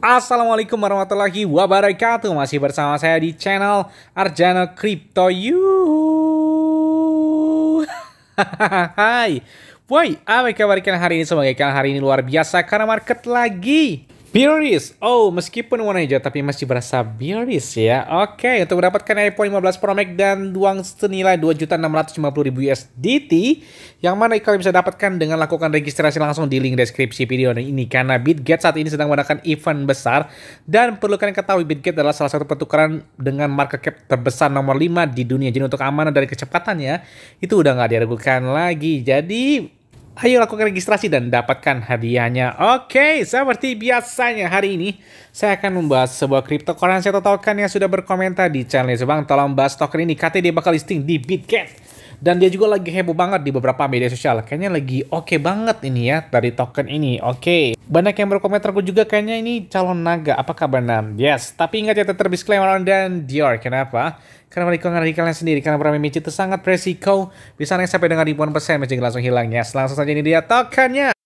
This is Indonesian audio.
Assalamualaikum warahmatullahi wabarakatuh Masih bersama saya di channel Arjana Crypto You Hai Woi, apa kabar kalian hari ini? Semoga kalian hari ini luar biasa karena market lagi Beerus, oh meskipun warna hijau tapi masih berasa Beerus ya. Oke, untuk mendapatkan iPhone 15 Pro Max dan uang senilai 2.650.000 USDT, yang mana kalian bisa dapatkan dengan lakukan registrasi langsung di link deskripsi video ini. Karena BitGet saat ini sedang mengadakan event besar, dan perlu kalian ketahui BitGet adalah salah satu pertukaran dengan market cap terbesar nomor 5 di dunia. Jadi untuk keamanan dari kecepatannya, itu udah nggak diragukan lagi. Jadi Ayo lakukan registrasi dan dapatkan hadiahnya. Oke, seperti biasanya hari ini saya akan membahas sebuah cryptocurrency atau token yang sudah berkomentar di channel Bang. Tolong bahas token ini, katanya dia bakal listing di Bitget. Dan dia juga lagi heboh banget di beberapa media sosial. Kayaknya lagi oke okay banget ini ya dari token ini. Oke. Okay. Banyak yang berkomentar aku juga kayaknya ini calon naga. Apakah benar? Yes. Tapi ingat ya tetap disclaimer dan Dior. Kenapa? Karena mereka dari kalian sendiri. Karena berani micit itu sangat beresiko. Bisa naik sampai dengan ribuan persen. Micin langsung hilang. Yes. Langsung saja ini dia tokennya.